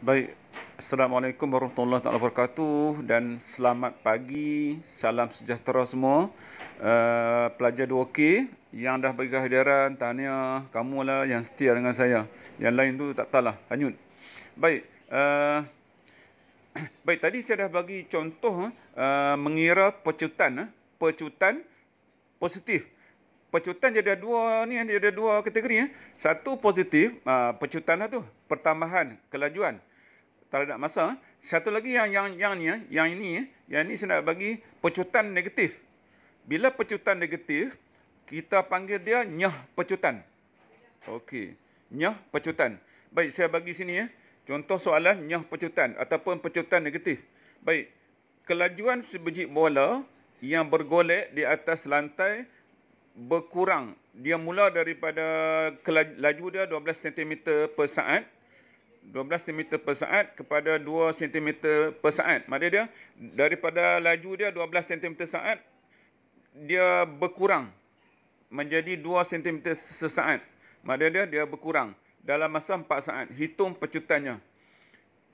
Baik, Assalamualaikum warahmatullahi wabarakatuh dan selamat pagi, salam sejahtera semua uh, pelajar 2K yang dah bagi kehadiran, tanya kamu lah yang setia dengan saya yang lain tu tak tahu lah, lanjut baik uh, baik, tadi saya dah bagi contoh uh, mengira pecutan uh, pecutan positif pecutan jadi dua ni ada dua kategori ya. Satu positif, pecutan lah tu, pertambahan kelajuan tak ada masa. Satu lagi yang yang yang ni, eh, yang ini, eh, yang ini saya nak bagi pecutan negatif. Bila pecutan negatif, kita panggil dia nyah pecutan. Okey, nyah pecutan. Baik, saya bagi sini ya. Contoh soalan nyah pecutan ataupun pecutan negatif. Baik, kelajuan sebiji bola yang bergolek di atas lantai berkurang. Dia mula daripada laju dia 12 cm per saat 12 cm per saat kepada 2 cm per saat. Maksud dia daripada laju dia 12 cm per saat dia berkurang menjadi 2 cm sesaat. Maksud dia dia berkurang dalam masa 4 saat. Hitung pecutannya.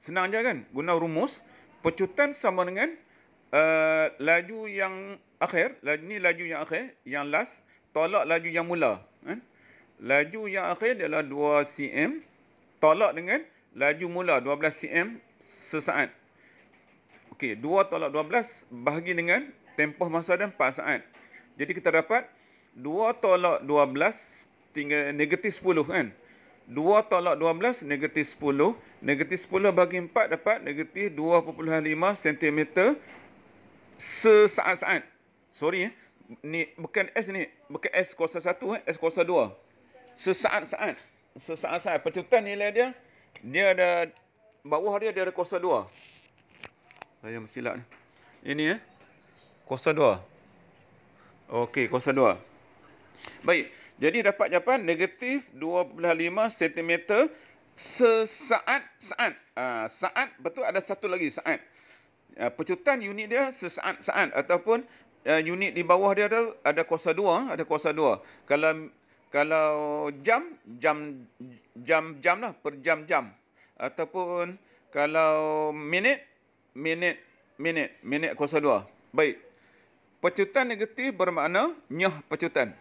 Senang je kan? Guna rumus. Pecutan sama dengan uh, laju yang akhir. ni laju yang akhir. Yang last. Tolak laju yang mula. Eh? Laju yang akhir adalah 2 cm. Tolak dengan laju mula 12 cm sesaat. Okey, 2 tolak 12 bahagi dengan tempoh masa dan 4 saat. Jadi kita dapat 2 tolak 12 tinggal negatif 10 kan. 2 tolak 12 negatif 10. Negatif 10 bahagi 4 dapat negatif 2.5 cm sesaat-saat. Sorry ya. Ni bukan S ni. Bukan S kuasa 1 eh. S kuasa 2. Sesaat-saat. Sesaat-saat. Percutan nilai dia. Dia ada bawah dia dia ada kuasa dua Saya mesti ni. Ini eh. Kuasa dua Okey, kuasa dua Baik. Jadi dapat jawapan negatif 2.5 cm sesaat saat. Ah uh, saat betul ada satu lagi saat. Uh, pecutan unit dia sesaat saat ataupun uh, unit di bawah dia tu ada kuasa 2, ada kuasa 2. Kalau kalau jam jam jam jam lah per jam jam ataupun kalau minit minit minit minit kuasa dua baik pecutan negatif bermakna nyah pecutan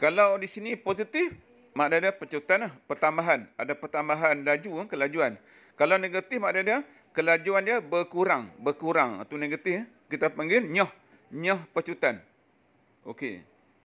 kalau di sini positif maknanya ada pecutan lah, pertambahan ada pertambahan laju eh, kelajuan kalau negatif maknanya kelajuan dia berkurang berkurang atau negatif eh. kita panggil nyah nyah pecutan okey